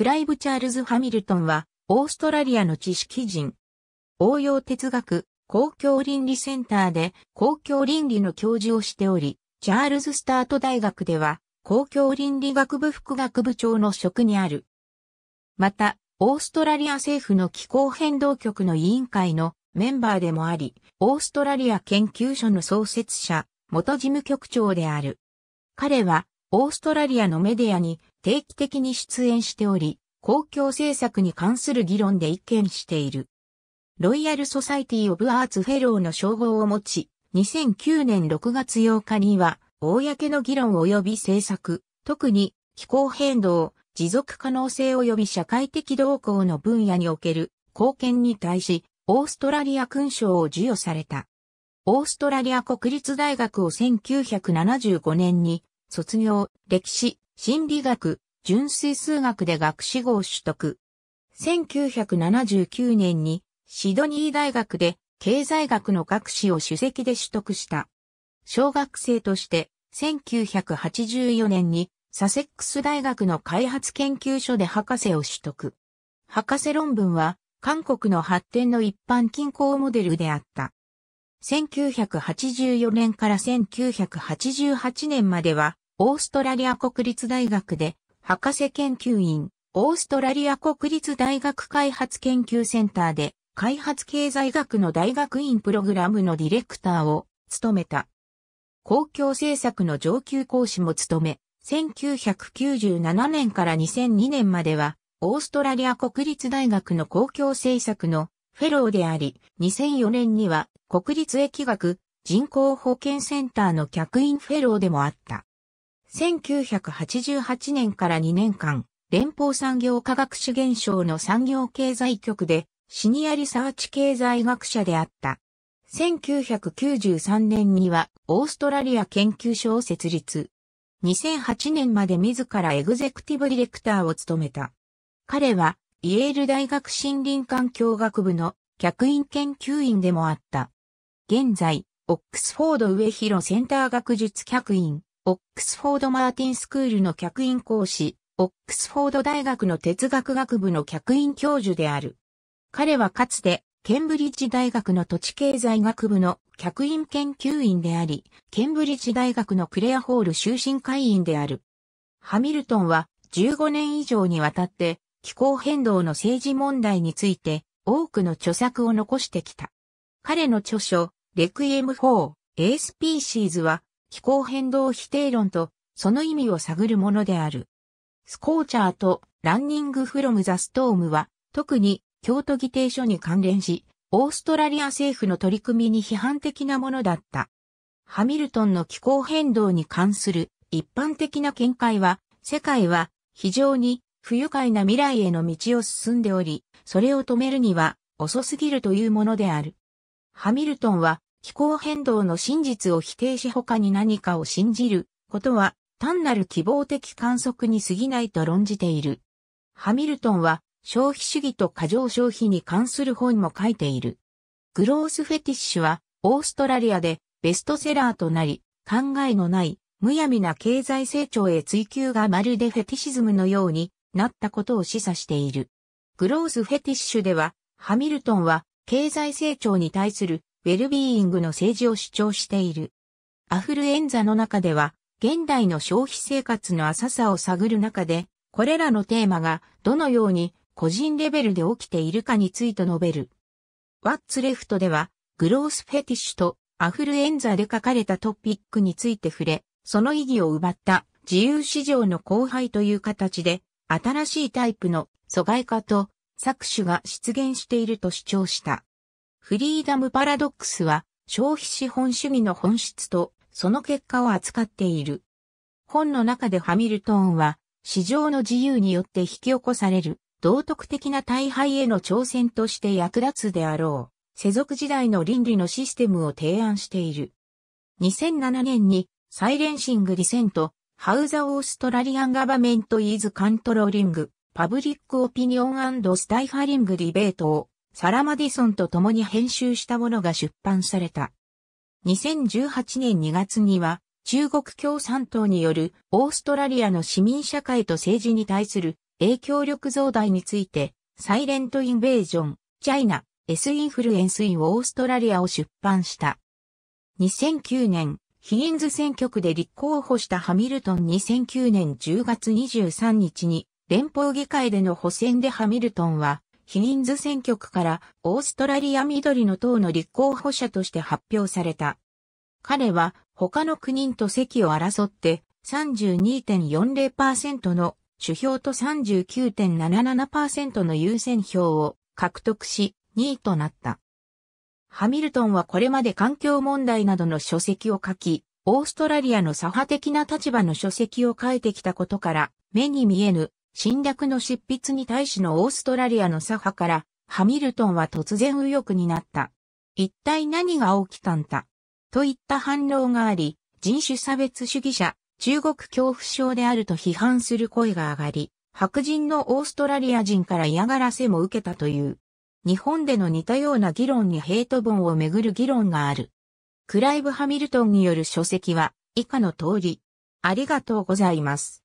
クライブ・チャールズ・ハミルトンは、オーストラリアの知識人。応用哲学、公共倫理センターで公共倫理の教授をしており、チャールズ・スタート大学では、公共倫理学部副学部長の職にある。また、オーストラリア政府の気候変動局の委員会のメンバーでもあり、オーストラリア研究所の創設者、元事務局長である。彼は、オーストラリアのメディアに定期的に出演しており、公共政策に関する議論で意見している。ロイヤル・ソサイティ・オブ・アーツ・フェローの称号を持ち、2009年6月8日には、公の議論及び政策、特に気候変動、持続可能性及び社会的動向の分野における貢献に対し、オーストラリア勲章を授与された。オーストラリア国立大学を1975年に卒業、歴史、心理学、純粋数学で学士号を取得。1979年にシドニー大学で経済学の学士を主席で取得した。小学生として1984年にサセックス大学の開発研究所で博士を取得。博士論文は韓国の発展の一般均衡モデルであった。1984年から1988年まではオーストラリア国立大学で、博士研究員、オーストラリア国立大学開発研究センターで、開発経済学の大学院プログラムのディレクターを務めた。公共政策の上級講師も務め、1997年から2002年までは、オーストラリア国立大学の公共政策のフェローであり、2004年には国立疫学人口保健センターの客員フェローでもあった。1988年から2年間、連邦産業科学資源省の産業経済局でシニアリサーチ経済学者であった。1993年にはオーストラリア研究所を設立。2008年まで自らエグゼクティブディレクターを務めた。彼はイエール大学森林環境学部の客員研究員でもあった。現在、オックスフォード上広センター学術客員。オックスフォード・マーティン・スクールの客員講師、オックスフォード大学の哲学学部の客員教授である。彼はかつて、ケンブリッジ大学の土地経済学部の客員研究員であり、ケンブリッジ大学のクレアホール終身会員である。ハミルトンは15年以上にわたって気候変動の政治問題について多くの著作を残してきた。彼の著書、レクイエム4、A スピーシーズは気候変動否定論とその意味を探るものである。スコーチャーとランニングフロムザストームは特に京都議定書に関連し、オーストラリア政府の取り組みに批判的なものだった。ハミルトンの気候変動に関する一般的な見解は、世界は非常に不愉快な未来への道を進んでおり、それを止めるには遅すぎるというものである。ハミルトンは気候変動の真実を否定し他に何かを信じることは単なる希望的観測に過ぎないと論じている。ハミルトンは消費主義と過剰消費に関する本も書いている。グロースフェティッシュはオーストラリアでベストセラーとなり、考えのないむやみな経済成長へ追求がまるでフェティシズムのようになったことを示唆している。グロースフェティッシュでは、ハミルトンは経済成長に対するウェルビーイングの政治を主張している。アフルエンザの中では、現代の消費生活の浅さを探る中で、これらのテーマがどのように個人レベルで起きているかについて述べる。ワッツレフトでは、グロースフェティッシュとアフルエンザで書かれたトピックについて触れ、その意義を奪った自由市場の後輩という形で、新しいタイプの阻害化と搾取が出現していると主張した。フリーダムパラドックスは消費資本主義の本質とその結果を扱っている。本の中でハミルトンは市場の自由によって引き起こされる道徳的な大敗への挑戦として役立つであろう世俗時代の倫理のシステムを提案している。2007年にサイレンシングリセント、ハウザ・オーストラリアン・ガバメント・イーズ・カントローリング、パブリック・オピニオン・スタイファリング・ディベートをサラ・マディソンと共に編集したものが出版された。2018年2月には、中国共産党によるオーストラリアの市民社会と政治に対する影響力増大について、サイレント・インベージョン、チャイナ、S インフルエンス・イン・オーストラリアを出版した。2009年、ヒギンズ選挙区で立候補したハミルトン2009年10月23日に連邦議会での補選でハミルトンはヒギンズ選挙区からオーストラリア緑の党の立候補者として発表された。彼は他の9人と席を争って32.40%の主票と39.77%の優先票を獲得し2位となった。ハミルトンはこれまで環境問題などの書籍を書き、オーストラリアの左派的な立場の書籍を書いてきたことから、目に見えぬ侵略の執筆に対しのオーストラリアの左派から、ハミルトンは突然右翼になった。一体何が起きたんだといった反応があり、人種差別主義者、中国恐怖症であると批判する声が上がり、白人のオーストラリア人から嫌がらせも受けたという。日本での似たような議論にヘイト本をめぐる議論がある。クライブ・ハミルトンによる書籍は以下の通り。ありがとうございます。